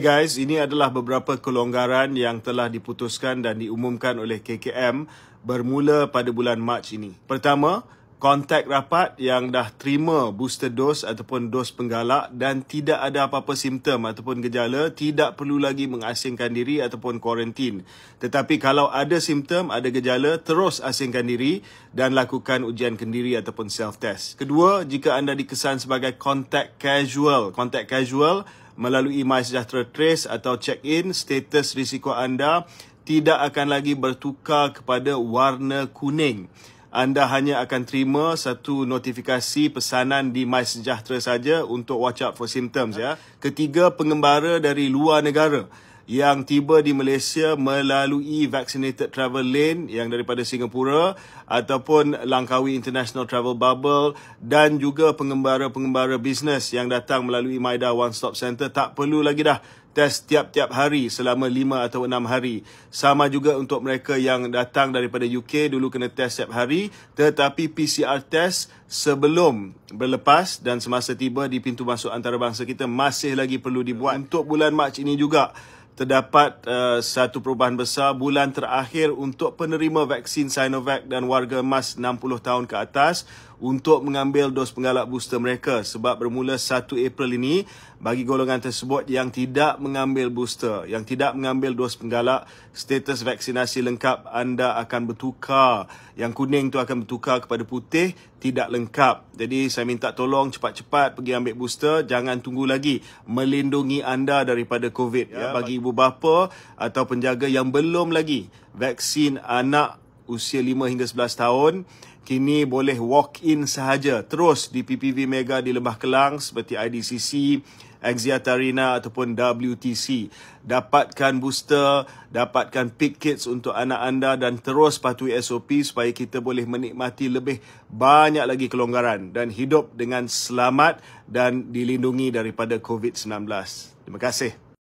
Guys, ini adalah beberapa kelonggaran yang telah diputuskan dan diumumkan oleh KKM bermula pada bulan Mac ini. Pertama, kontak rapat yang dah terima booster dose ataupun dos penggalak dan tidak ada apa-apa simptom ataupun gejala tidak perlu lagi mengasingkan diri ataupun kuarantin. Tetapi kalau ada simptom, ada gejala, terus asingkan diri dan lakukan ujian kendiri ataupun self-test. Kedua, jika anda dikesan sebagai kontak casual, kontak casual melalui MySejahtera Trace atau check-in, status risiko anda tidak akan lagi bertukar kepada warna kuning. Anda hanya akan terima satu notifikasi pesanan di MySejahtera saja untuk watch out for symptoms ya. Ketiga, pengembara dari luar negara yang tiba di Malaysia melalui vaccinated travel lane yang daripada Singapura ataupun Langkawi International Travel Bubble dan juga pengembara-pengembara bisnes yang datang melalui Maida One Stop Center tak perlu lagi dah test tiap-tiap hari selama 5 atau 6 hari. Sama juga untuk mereka yang datang daripada UK dulu kena test setiap hari tetapi PCR test sebelum berlepas dan semasa tiba di pintu masuk antarabangsa kita masih lagi perlu dibuat. Untuk bulan Mac ini juga terdapat uh, satu perubahan besar bulan terakhir untuk penerima vaksin Sinovac dan warga emas 60 tahun ke atas untuk mengambil dos penggalak booster mereka sebab bermula 1 April ini bagi golongan tersebut yang tidak mengambil booster, yang tidak mengambil dos penggalak, status vaksinasi lengkap anda akan bertukar. Yang kuning tu akan bertukar kepada putih, tidak lengkap. Jadi saya minta tolong cepat-cepat pergi ambil booster, jangan tunggu lagi. Melindungi anda daripada COVID. Ya, ya bagi ibu bapa atau penjaga yang belum lagi vaksin anak usia 5 hingga 11 tahun, kini boleh walk in sahaja terus di PPV Mega di Lembah Kelang seperti IDCC, Exia Tarina ataupun WTC. Dapatkan booster, dapatkan pick kits untuk anak anda dan terus patuhi SOP supaya kita boleh menikmati lebih banyak lagi kelonggaran dan hidup dengan selamat dan dilindungi daripada COVID-19. Terima kasih.